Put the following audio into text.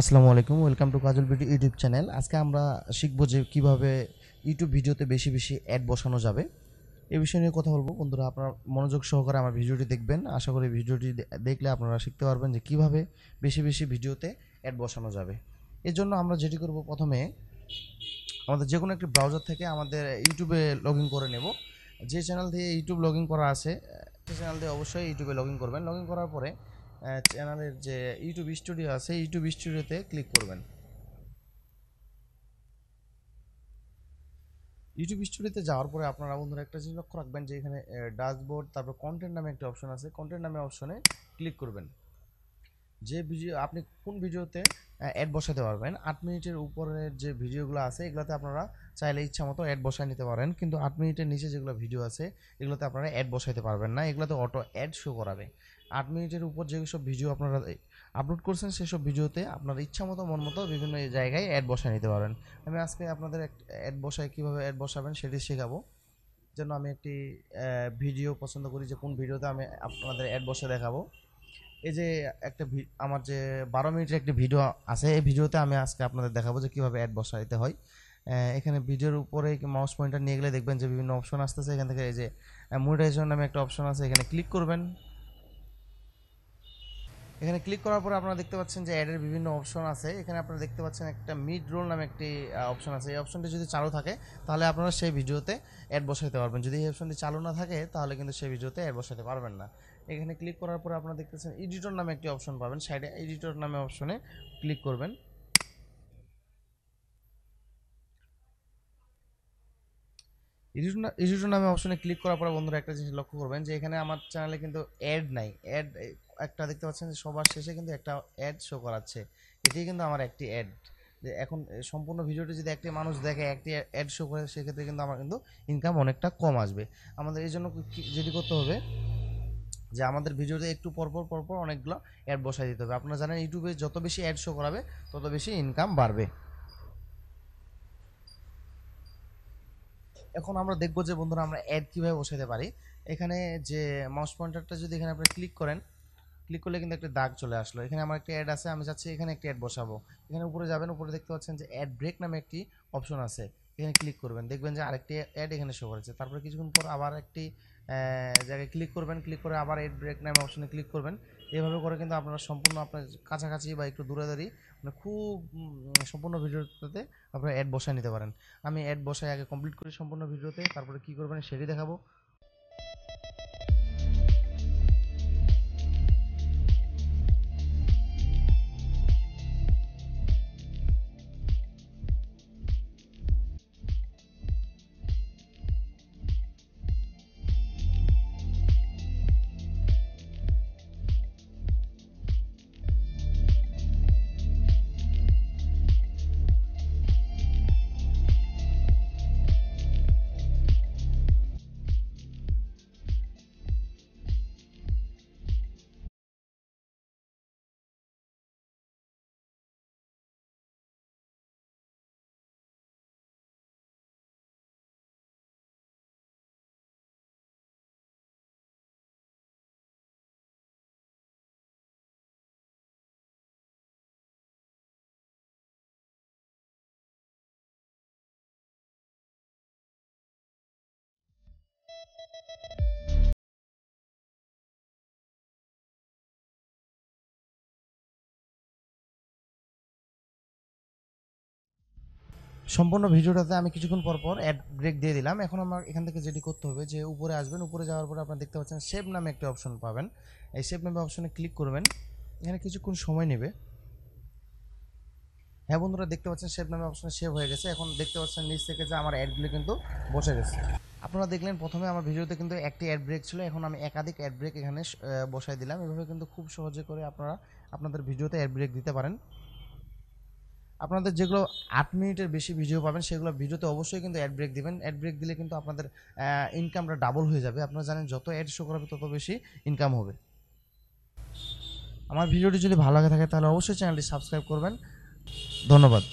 আসসালামু আলাইকুম welcome to Kajal beauty YouTube channel আজকে আমরা শিখবো যে কীভাবে ইউটিউব ভিডিওতে বেশি বেশি অ্যাড বসানো যাবে এ বিষয় নিয়ে কথা বলবো বন্ধুরা আপনারা মনোযোগ সহকারে আমার ভিডিওটি দেখবেন আশা করি ভিডিওটি দেখলে আপনারা শিখতে পারবেন যে কীভাবে বেশি বেশি ভিডিওতে অ্যাড বসানো যাবে এর জন্য আমরা যেটি করব প্রথমে আমাদের যে কোনো একটি ব্রাউজার থেকে আমাদের ইউটিউবে লগ করে নেব যে চ্যানেল দিয়ে ইউটিউব লগ করা আছে সে চ্যানেল দিয়ে অবশ্যই ইউটিউবে লগ করবেন লগ করার পরে চ্যানেলের যে ইউটিউব স্টুডিও আছে ইউটিউব স্টুডিওতে ক্লিক করবেন ইউটিউব স্টুডিওতে যাওয়ার পরে আপনারা বন্ধুরা একটা জিনিস লক্ষ্য রাখবেন যে এখানে ড্যাশবোর্ড তারপর কন্টেন্ট নামে একটা অপশন আছে কন্টেন্ট নামে অপশনে ক্লিক করবেন যে ভিডিও আপনি কোন ভিডিওতে অ্যাড বসাতে পারবেন আট মিনিটের উপরের যে ভিডিওগুলো আছে এগুলোতে আপনারা চাইলে ইচ্ছা মতো অ্যাড বসাই নিতে পারেন কিন্তু আট মিনিটের নিচে যেগুলো ভিডিও আছে এগুলোতে আপনারা অ্যাড বসাইতে পারবেন না এগুলোতে অটো অ্যাড শো করাবে আট মিনিটের উপর যেসব ভিডিও আপনারা আপলোড করছেন সেসব ভিডিওতে আপনার ইচ্ছা মতো মন মতো বিভিন্ন জায়গায় অ্যাড বসাই নিতে পারেন আমি আজকে আপনাদের অ্যাড বসায় কীভাবে অ্যাড বসাবেন সেটি শেখাবো যেন আমি একটি ভিডিও পছন্দ করি যে কোন ভিডিওতে আমি আপনাদের অ্যাড বসে দেখাবো এই যে একটা আমার যে বারো মিনিটের একটি ভিডিও আছে এই ভিডিওতে আমি আজকে আপনাদের দেখাবো যে কীভাবে অ্যাড বসাইতে হয় এখানে ভিডিওর উপরে মাউস পয়েন্টার নিয়ে গেলে দেখবেন যে বিভিন্ন অপশন আসতেছে এখান থেকে এই যে মনিটাইজেশন নামে একটা অপশন আছে এখানে ক্লিক করবেন এখানে ক্লিক করার পরে আপনারা দেখতে পাচ্ছেন যে অ্যাডের বিভিন্ন অপশন আছে এখানে আপনারা দেখতে পাচ্ছেন একটা মিড রোল নামে একটি অপশন আছে এই অপশনটি যদি চালু থাকে তাহলে আপনারা সেই ভিডিওতে অ্যাড বসাইতে পারবেন যদি এই অপশনটি চালু না থাকে তাহলে কিন্তু সেই ভিডিওতে অ্যাড বসাতে পারবেন না এখানে ক্লিক করার পরে আপনারা দেখতেছেন এডিটর নামে একটি অপশন পাবেন সাইডে এডিটর নামে অপশনে ক্লিক করবেন এডিটর নামে অপশনে ক্লিক করার পর বন্ধুরা একটা জিনিস লক্ষ্য করবেন যে এখানে আমার চ্যানেলে কিন্তু অ্যাড নাই অ্যাড একটা দেখতে পাচ্ছেন যে সবার শেষে কিন্তু একটা অ্যাড শো করাচ্ছে এটাই কিন্তু আমার একটি অ্যাড যে এখন সম্পূর্ণ ভিডিওটি যদি একটি মানুষ দেখে একটি অ্যাড শো করে সেক্ষেত্রে কিন্তু আমার কিন্তু ইনকাম অনেকটা কম আসবে আমাদের এই জন্য যেটি করতে হবে যে আমাদের ভিডিওতে একটু পরপর পরপর অনেকগুলো অ্যাড বসাই দিতে হবে আপনারা জানেন ইউটিউবে যত বেশি অ্যাড শো করাবে তত বেশি ইনকাম বাড়বে এখন আমরা দেখবো যে বন্ধুরা আমরা অ্যাড কীভাবে বসাতে পারি এখানে যে মাউস পয়েন্টারটা যদি এখানে আপনি ক্লিক করেন ক্লিক করলে কিন্তু একটা দাগ চলে আসলো এখানে আমার একটা অ্যাড আছে আমি চাচ্ছি এখানে একটি অ্যাড বসাবো এখানে উপরে যাবেন উপরে দেখতে পাচ্ছেন যে অ্যাড ব্রেক নামে একটি অপশন আছে এখানে ক্লিক করবেন দেখবেন যে আরেকটি অ্যাড এখানে শো করেছে তারপরে কিছুক্ষণ পর আবার একটি জায়গায় ক্লিক করবেন ক্লিক করে আবার এড ব্রেক নামে অপশনে ক্লিক করবেন এভাবে করে কিন্তু আপনারা সম্পূর্ণ আপনার কাছাকাছি বা একটু দূরে দাঁড়িয়ে মানে খুব সম্পূর্ণ ভিডিওটাতে আপনারা অ্যাড বসায় নিতে পারেন আমি অ্যাড বসায় আগে কমপ্লিট করি সম্পূর্ণ ভিডিওতে তারপরে কি করবেন সেটি দেখাবো সম্পূর্ণ ভিডিওটাতে আমি কিছুক্ষণ পর পর অ্যাড ব্রেক দিয়ে দিলাম এখন আমার এখান থেকে যেটি করতে হবে যে উপরে আসবেন উপরে যাওয়ার পরে আপনারা দেখতে পাচ্ছেন সেভ নামে একটি অপশন পাবেন এই সেভ নামে অপশনে ক্লিক করবেন এখানে কিছুক্ষণ সময় নেবে হ্যাঁ বন্ধুরা দেখতে পাচ্ছেন সেভ নামে অপশনে সেভ হয়ে গেছে এখন দেখতে পাচ্ছেন নিচ থেকে যে আমার অ্যাডগুলো কিন্তু বসে গেছে আপনারা দেখলেন প্রথমে আমার ভিডিওতে কিন্তু একটি অ্যাড ব্রেক ছিল এখন আমি একাধিক অ্যাড ব্রেক এখানে বসাই দিলাম এভাবে কিন্তু খুব সহজে করে আপনারা আপনাদের ভিডিওতে অ্যাড ব্রেক দিতে পারেন আপনাদের যেগুলো আট মিনিটের বেশি ভিডিও পাবেন সেগুলো ভিডিওতে অবশ্যই কিন্তু অ্যাড ব্রেক দিবেন অ্যাড ব্রেক দিলে কিন্তু আপনাদের ইনকামটা ডাবল হয়ে যাবে আপনারা জানেন যত অ্যাড শো করাবে তত বেশি ইনকাম হবে আমার ভিডিওটি যদি ভালো লাগে থাকে তাহলে অবশ্যই চ্যানেলটি সাবস্ক্রাইব করবেন ধন্যবাদ